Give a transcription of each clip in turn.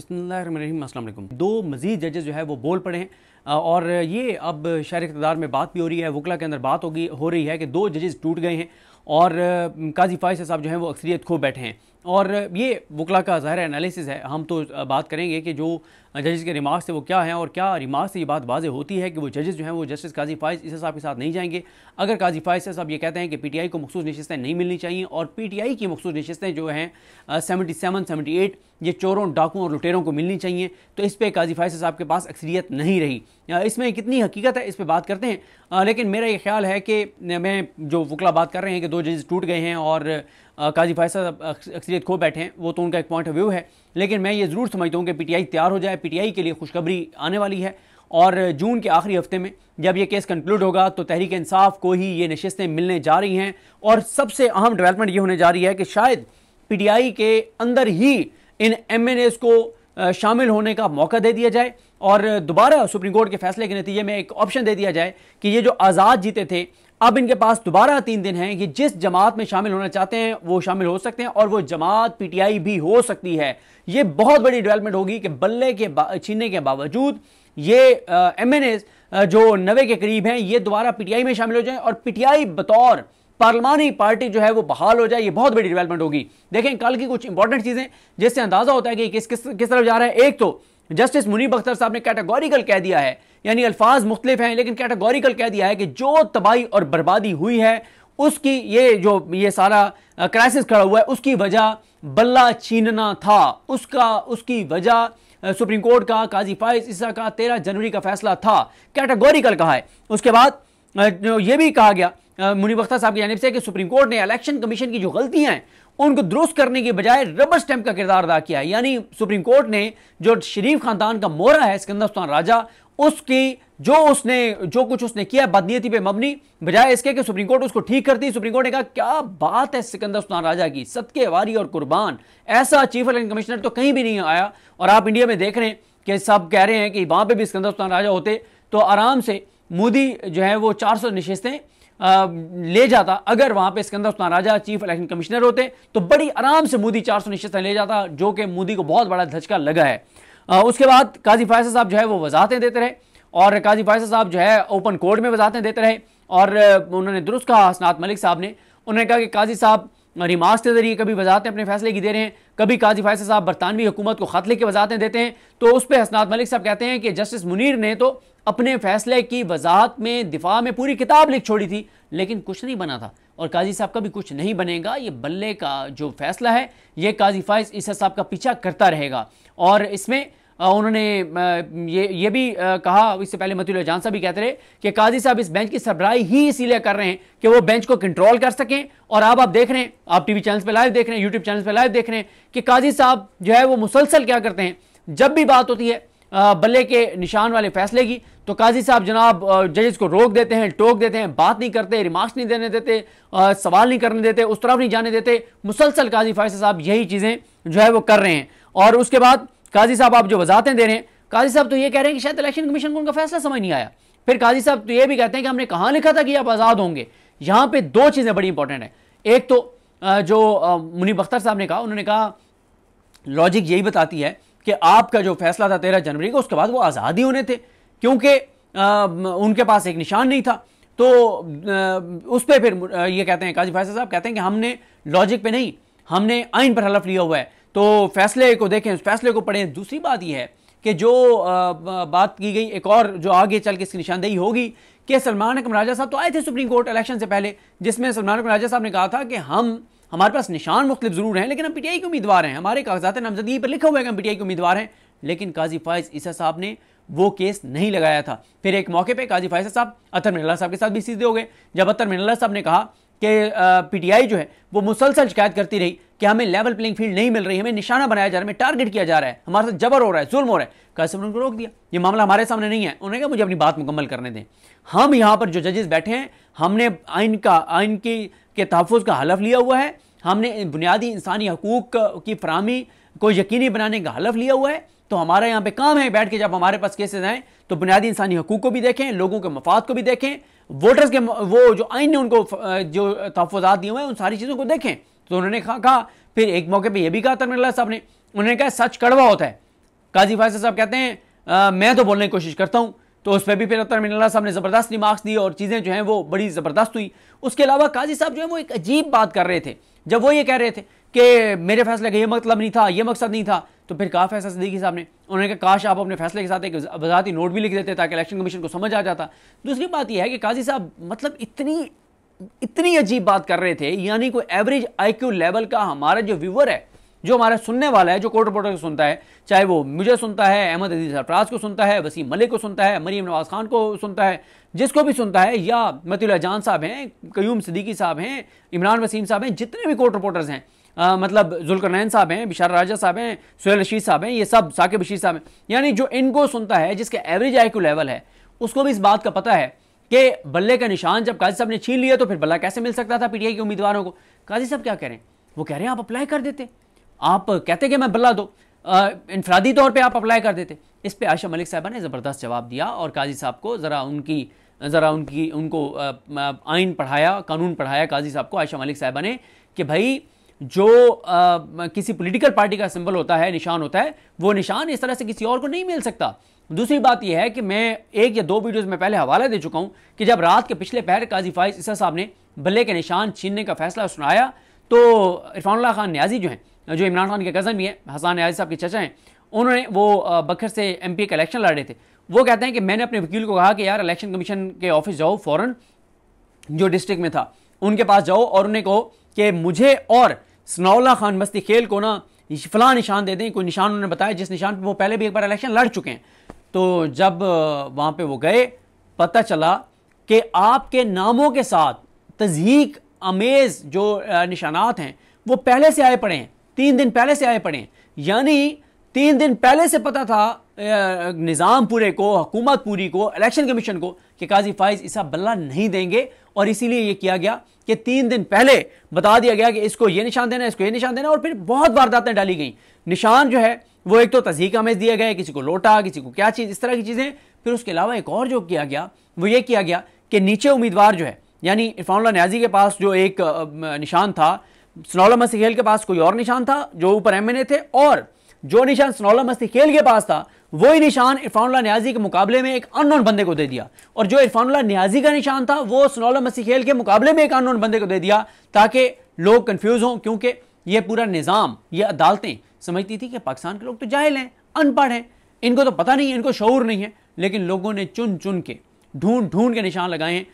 बसमीम दो मजीद जजेज जो है वो बोल पड़े हैं और ये अब शहर इकतदार में बात भी हो रही है वकला के अंदर बात होगी हो रही है कि दो जजेज़ टूट गए हैं और काजी फायसा साहब जो हैं वो अक्सरीत खो बैठे हैं और ये वकला का ज़ाहिर एनालिसिस है हम तो बात करेंगे कि जो जजेस के रिमार्क्स थे वो क्या हैं और क्या रिमार्क्स से ये बात वाजे होती है कि वो जजेस जो हैं वो जस्टिस काजी फायज इस साहब के साथ नहीं जाएंगे अगर काजी फायज साहब ये कहते हैं कि पीटीआई को मखसूस नशस्तें नहीं मिलनी चाहिए और पीटीआई की मखसूस नशस्तें जो हैं सेवेंटी सेवन सेवेंटी एट ये चोरों डाकुओं और लुटेरों को मिलनी चाहिए तो इस पर काजी फायज साहब के पास अक्सरियत नहीं रही इसमें कितनी हकीकत है इस पर बात करते हैं लेकिन मेरा ये ख्याल है कि मैं जो वकला बात कर रहे हैं कि दो जजेस टूट गए हैं और काजी फायज साहब अक्सरियत शमूलियत खो बैठे हैं वो तो उनका एक पॉइंट ऑफ व्यू है लेकिन मैं ये ज़रूर समझता हूँ कि पीटीआई तैयार हो जाए पीटीआई के लिए खुशखबरी आने वाली है और जून के आखिरी हफ्ते में जब ये केस कंक्लूड होगा तो तहरीक इंसाफ को ही ये नशस्तें मिलने जा रही हैं और सबसे अहम डेवलपमेंट ये होने जा रही है कि शायद पीटीआई के अंदर ही इन एम को शामिल होने का मौका दे दिया जाए और दोबारा सुप्रीम कोर्ट के फैसले के नतीजे में एक ऑप्शन दे दिया जाए कि ये जो आज़ाद जीते थे अब इनके पास दोबारा तीन दिन हैं कि जिस जमात में शामिल होना चाहते हैं वो शामिल हो सकते हैं और वो जमात पीटीआई भी हो सकती है ये बहुत बड़ी डेवलपमेंट होगी कि बल्ले के छीनने के बावजूद ये एम जो नवे के करीब हैं ये दोबारा पीटीआई में शामिल हो जाएं और पीटीआई बतौर पार्लमानी पार्टी जो है वो बहाल हो जाए ये बहुत बड़ी डेवलपमेंट होगी देखें कल की कुछ इंपॉर्टेंट चीज़ें जिससे अंदाजा होता है कि किस किस किस तरफ जा रहा है एक तो जस्टिस मुनीब अख्तर साहब ने कैटेगोरिकल कह दिया है यानी अल्फाज मुख्तलिफ हैं लेकिन कैटेगोरिकल कह दिया है कि जो तबाही और बर्बादी हुई है उसकी ये जो ये सारा क्राइसिस खड़ा हुआ है उसकी वजह बल्ला छीनना था उसका उसकी वजह सुप्रीम कोर्ट का काजी फाइज ईसा का तेरह जनवरी का फैसला था कैटेगोरिकल कहा है उसके बाद ये भी कहा गया मुनीबख्ता साहब की जानब से कि सुप्रीम कोर्ट ने इलेक्शन कमीशन की जो गलतियाँ हैं उनको दुरुस्त करने के बजाय रबर स्टैम्प का किरदार अदा किया है यानी सुप्रीम कोर्ट ने जो शरीफ खानदान का मोहरा है सिकंदरस्तान राजा उसकी जो उसने जो कुछ उसने किया बदनीति पे मबनी बजाय इसके कि सुप्रीम कोर्ट उसको ठीक करती सुप्रीम कोर्ट ने कहा क्या बात है सिकंदर सुल्तान राजा की सदके वारी और कुर्बान ऐसा चीफ इलेक्शन कमिश्नर तो कहीं भी नहीं आया और आप इंडिया में देख रहे हैं कि सब कह रहे हैं कि वहाँ पर भी सिकंदर सुल्तान राजा होते तो आराम से मोदी जो है वो चार सौ नशस्तें ले जाता अगर वहां पे सिकंदर उतना राजा चीफ इलेक्शन कमिश्नर होते तो बड़ी आराम से मोदी चार सौ निश्चित ले जाता जो कि मोदी को बहुत बड़ा धचका लगा है उसके बाद काजी फायसा साहब जो है वो वजाहतें देते रहे और काजी फायसा साहब जो है ओपन कोर्ट में वजाहतें देते रहे और उन्होंने दुरुस्त कहा हसनात मलिक साहब ने उन्होंने कहा कि काजी साहब रिमार्क के जरिए कभी वजाहतें अपने फैसले की दे रहे हैं कभी काजी फायसे साहब बरतानवी हुकूमत को ख़त लेके वजाते देते हैं तो उस पर हसनात मलिक साहब कहते हैं कि जस्टिस मुनीर ने तो अपने फैसले की वजाहत में दिफा में पूरी किताब लिख छोड़ी थी लेकिन कुछ नहीं बना था और काजी साहब का भी कुछ नहीं बनेगा ये बल्ले का जो फैसला है ये काजी फाइज इस साहब का पीछा करता रहेगा और इसमें उन्होंने ये ये भी कहा इससे पहले मतुल जान साहब भी कहते रहे कि काजी साहब इस बेंच की सरबराही ही इसीलिए कर रहे हैं कि वो बेंच को कंट्रोल कर सकें और आप आप देख रहे हैं आप टीवी चैनल्स पे लाइव देख रहे हैं यूट्यूब चैनल्स पे लाइव देख रहे हैं कि काजी साहब जो है वो मुसलसल क्या करते हैं जब भी बात होती है बल्ले के निशान वाले फैसले की तो काजी साहब जनाब जजेस को रोक देते हैं टोक देते हैं बात नहीं करते रिमार्क्स नहीं देने देते सवाल नहीं करने देते उस तरफ नहीं जाने देते मुसलसल काजी फैसल साहब यही चीज़ें जो है वो कर रहे हैं और उसके बाद काजी साहब आप जो वज़ाते दे रहे हैं काजी साहब तो ये कह रहे हैं कि शायद इलेक्शन कमीशन को उनका फैसला समझ नहीं आया फिर काजी साहब तो ये भी कहते हैं कि हमने कहाँ लिखा था कि आप आज़ाद होंगे यहाँ पे दो चीज़ें बड़ी इंपॉर्टेंट हैं एक तो जो मुनीब अख्तर साहब ने कहा उन्होंने कहा लॉजिक यही बताती है कि आपका जो फैसला था तेरह जनवरी का उसके बाद वो आज़ाद ही होने थे क्योंकि उनके पास एक निशान नहीं था तो उस पर फिर ये कहते हैं काजी फैसल साहब कहते हैं कि हमने लॉजिक पे नहीं हमने आइन पर हलफ लिया हुआ है तो फैसले को देखें फैसले को पढ़ें दूसरी बात यह है कि जो बात की गई एक और जो आगे चल के इसकी निशानदेही होगी कि सलमान अकम राजा साहब तो आए थे सुप्रीम कोर्ट इलेक्शन से पहले जिसमें सलमान अकम राजा साहब ने कहा था कि हम हमारे पास निशान मुख्तलिफ ज़रूर हैं लेकिन हम पीटीआई के उम्मीदवार हैं हमारे कागजात नामजदगी पर लिखा हुआ है कि हम पीटीआई के उम्मीदवार हैं लेकिन काजी फायज ईसा साहब ने वो केस नहीं लगाया था फिर एक मौके पर काजी फायजा साहब अतर मिनल्ला साहब के साथ भी सीधे हो गए जब अतर मिनला साहब ने कहा कि पीटीआई जो है वो मुसलसल शिकायत करती रही कि हमें लेवल प्लेइंग फील्ड नहीं मिल रही हमें निशाना बनाया जा रहा है हमें टारगेट किया जा रहा है हमारे साथ जबर हो रहा है जुल्म हो रहा है कैसे उनको रोक दिया ये मामला हमारे सामने नहीं है उन्होंने कहा मुझे अपनी बात मुकम्मल करने दें हम यहाँ पर जो जजेस बैठे हैं हमने आइन का आइन की के तहफ़ का हलफ लिया हुआ है हमने बुनियादी इंसानी हकूक की फरहमी को यकीनी बनाने का हलफ लिया हुआ है तो हमारा यहाँ पर काम है बैठ के जब हमारे पास केसेज आए तो बुनियादी इंसानी हकूक को भी देखें लोगों के मफाद को भी देखें वोटर्स के वो जो आइन ने उनको जो तहफात दिए हुए हैं उन सारी चीज़ों को देखें तो उन्होंने कहा फिर एक मौके पर यह भी कहा तरमल्ला साहब ने उन्होंने कहा सच कड़वा होता है काजी फैसल साहब कहते हैं आ, मैं तो बोलने की कोशिश करता हूँ तो उस पर भी फिर तरमिनल्ला साहब ने ज़बरदस्त रिमार्क्स दिए और चीज़ें जो हैं वो बड़ी ज़बरदस्त हुई उसके अलावा काजी साहब जो है वो एक अजीब बात कर रहे थे जब वो ये कह रहे थे कि मेरे फैसले का ये मतलब नहीं था ये मकसद नहीं था तो फिर कहा फैसला सदीकी साहब ने उन्होंने कहा काश आप अपने फैसले के साथ एक वजाती नोट भी लिख देते ताकि इलेक्शन कमीशन को समझ आ जाता दूसरी बात यह है कि काजी साहब मतलब इतनी इतनी अजीब बात कर रहे थे यानी कोई एवरेज आईक्यू लेवल का हमारा जो व्यूअर है जो हमारा सुनने वाला है जो कोर्ट रिपोर्टर को सुनता है चाहे वो मुझे सुनता है अहमद अजीज सरफराज को सुनता है वसीम मलिक को सुनता है मरीम नवाज खान को सुनता है जिसको भी सुनता है या मतीला जान साहब हैं कयूम सदीकी साहब हैं इमरान वसीम साहब हैं जितने भी कोर्ट रिपोर्टर्स हैं आ, मतलब जुलकरनैन साहब हैं बिशार राजा साहब हैं सुहेल रशीद साहब हैं ये सब साकिब रशीद साहब हैं यानी जो इनको सुनता है जिसके एवरेज आई क्यू लेवल है उसको भी इस बात का पता है कि बल्ले का निशान जब काजी साहब ने छीन लिया तो फिर बल्ला कैसे मिल सकता था पीटीआई के उम्मीदवारों को काजी साहब क्या कह रहे हैं वो कह रहे हैं आप अप्लाई कर देते आप कहते कि मैं बल्ला दो इनफरादी तौर पर आप अप्लाई कर देते इस पर आयशा मलिक साहबा ने ज़बरदस्त जवाब दिया और काजी साहब को ज़रा उनकी ज़रा उनकी उनको आइन पढ़ाया कानून पढ़ाया काजी साहब को आयशा मलिक साहबा ने कि भाई जो आ, किसी पॉलिटिकल पार्टी का सिंबल होता है निशान होता है वो निशान इस तरह से किसी और को नहीं मिल सकता दूसरी बात यह है कि मैं एक या दो वीडियोस में पहले हवाला दे चुका हूं कि जब रात के पिछले पहर काजी फाइज ईसा साहब ने बल्ले के निशान छीनने का फैसला सुनाया तो इरफानल्ला खान न्याजी जो हैं जो इमरान खान के कज़न भी हैं हसान न्याजी साहब के चचा हैं उन्होंने वो बखर से एम का इलेक्शन लड़ रहे थे वो कहते हैं कि मैंने अपने वकील को कहा कि यार इलेक्शन कमीशन के ऑफिस जाओ फ़ौरन जो डिस्ट्रिक्ट में था उनके पास जाओ और उन्हें कहो कि मुझे और सनाउल्ला खान बस्ती खेल को ना फला निशान दे दें कोई निशान उन्होंने बताया जिस निशान पर वो पहले भी एक बार इलेक्शन लड़ चुके हैं तो जब वहाँ पर वो गए पता चला कि आपके नामों के साथ तजीक अमेज जो निशानात हैं वो पहले से आए पड़े हैं तीन दिन पहले से आए पड़े हैं यानी तीन दिन पहले से पता था निज़ाम पूरे को हुकूमत पूरी को इलेक्शन कमीशन को कि काजी फाइज इसा बल्ला नहीं देंगे और इसीलिए यह किया गया कि तीन दिन पहले बता दिया गया कि इसको ये निशान देना इसको ये निशान देना और फिर बहुत वारदातें डाली गई निशान जो है वो एक तो तजीक आमेज दिया गया किसी को लोटा किसी को क्या चीज़ इस तरह की चीज़ें फिर उसके अलावा एक और जो किया गया वो ये किया गया कि नीचे उम्मीदवार जो है यानी इरफानल्ला न्याजी के पास जो एक निशान था सनौला मस्ती खेल के पास कोई और निशान था जो ऊपर एम एन ए थे और जो निशान सनौला मस्ती खेल के पास था वही निशान इरफानुल्ला न्याजी के मुकाबले में एक अननोन बंदे को दे दिया और जो इरफानुल्ला न्याजी का निशान था वो सनौला मसीखेल के मुकाबले में एक अननोन बंदे को दे दिया ताकि लोग कन्फ्यूज़ हों क्योंकि ये पूरा निज़ाम ये अदालतें समझती थी कि पाकिस्तान के लोग तो जाहिल हैं अनपढ़ हैं इनको तो पता नहीं है इनको शौर नहीं है लेकिन लोगों ने चुन चुन के ढूंढ ढूंढ के निशान लगाए हैं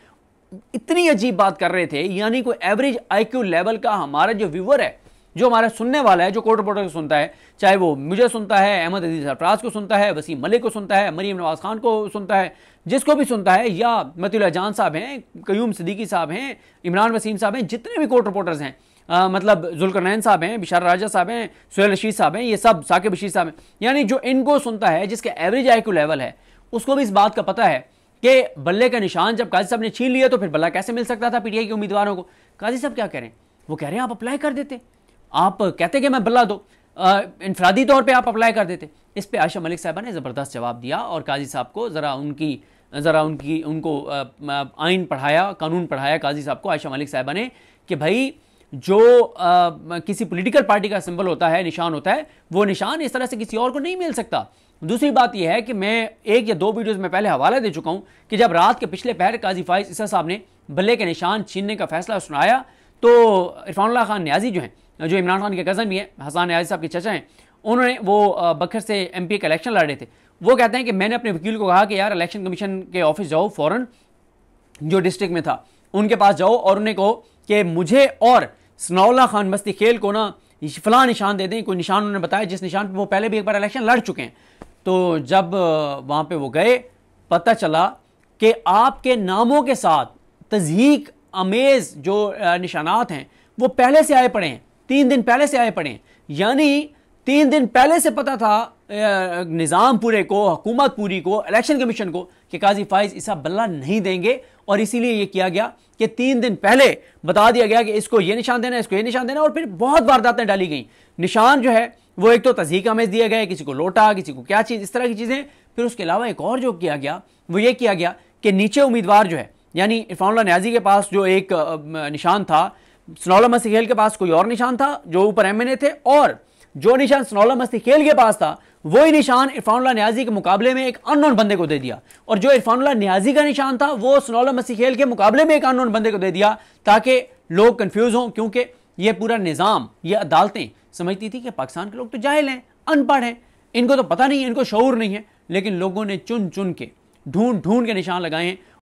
इतनी अजीब बात कर रहे थे यानी कोई एवरेज आईक्यू लेवल का हमारा जो व्यूवर है जो हमारा सुनने वाला है जो कोर्ट रिपोर्टर को सुनता है चाहे वो मुझे सुनता है अहमद अजीज सरफराज को सुनता है वसीम मलिक को सुनता है मरीम नवाज खान को सुनता है जिसको भी सुनता है या मतीला जान साहब हैं कयूम सदीकी साहब हैं इमरान वसीम साहब हैं जितने भी कोर्ट रिपोर्टर्स हैं आ, मतलब जुलकरनैन साहब हैं बिशार राजा साहब हैं सुहेल रशीद साहब हैं ये सब साकिब रशीद साहब हैं यानी जो इनको सुनता है जिसके एवरेज आई लेवल है उसको भी इस बात का पता है कि बल्ले का निशान जब काजी साहब ने छीन लिया तो फिर बल्ला कैसे मिल सकता था पीटीआई के उम्मीदवारों को काजी साहब क्या कह रहे हैं वो कह रहे हैं आप अप्लाई कर देते आप कहते कि मैं बल्ला दो इनफरादी तौर पर आप अप्लाई कर देते इस पर आयशा मलिक साहबा ने ज़बरदस्त जवाब दिया और काजी साहब को ज़रा उनकी ज़रा उनकी उनको आइन पढ़ाया कानून पढ़ाया काजी साहब को आयशा मलिक साहबा ने कि भाई जो आ, किसी पॉलिटिकल पार्टी का सिंबल होता है निशान होता है वो निशान इस तरह से किसी और को नहीं मिल सकता दूसरी बात यह है कि मैं एक या दो वीडियोस में पहले हवाला दे चुका हूं कि जब रात के पिछले पहर काजी फाइज ईसा साहब ने बल्ले के निशान छीनने का फैसला सुनाया तो इरफानल्ला खान न्याजी जो हैं जो इमरान खान के कज़न भी हैं हसान आयज साहब के चचा हैं उन्होंने वो बखर से एम पी का इलेक्शन लड़ रहे थे वो कहते हैं कि मैंने अपने वकील को कहा कि यार इलेक्शन कमीशन के ऑफिस जाओ फ़ौरन जो डिस्ट्रिक्ट में था उनके पास जाओ और उन्हें कहो कि मुझे और सनाउल्ला खान बस्ती खेल को ना फला निशान दे दें कोई निशान उन्होंने बताया जिस निशान पर वो पहले भी एक बार इलेक्शन लड़ चुके हैं तो जब वहाँ पर वो गए पता चला कि आपके नामों के साथ तजीक अमेज़ जो निशानात हैं वो पहले से आए पड़े हैं तीन दिन पहले से आए पड़े यानी तीन दिन पहले से पता था निज़ाम पूरे को हुकूमत पूरी को इलेक्शन कमीशन को कि काजी फाइज इसा बल्ला नहीं देंगे और इसीलिए ये किया गया कि तीन दिन पहले बता दिया गया कि इसको ये निशान देना है इसको ये निशान देना और फिर बहुत वारदातें डाली गई निशान जो है वो एक तो तजीक हमें दिया गया किसी को लोटा किसी को क्या चीज़ इस तरह की चीज़ें फिर उसके अलावा एक और जो किया गया वो ये किया गया कि नीचे उम्मीदवार जो है यानी इरफान न्याजी के पास जो एक निशान था मस्ती मसीखेल के पास कोई और निशान था जो ऊपर एमएनए थे और जो निशान मस्ती खेल के पास था वही निशान इरफानुल्ला न्याजी के मुकाबले में एक अननोन बंदे को दे दिया और जो इरफानुल्ला न्याजी का निशान था वो मस्ती खेल के मुकाबले में एक अननोन बंदे को दे दिया ताकि लोग कन्फ्यूज हों क्योंकि ये पूरा निज़ाम ये अदालतें समझती थी कि पाकिस्तान के लोग तो जाहिल हैं अनपढ़ हैं इनको तो पता नहीं है इनको शौर नहीं है लेकिन लोगों ने चुन चुन के ढूंढ ढूंढ के निशान लगाए हैं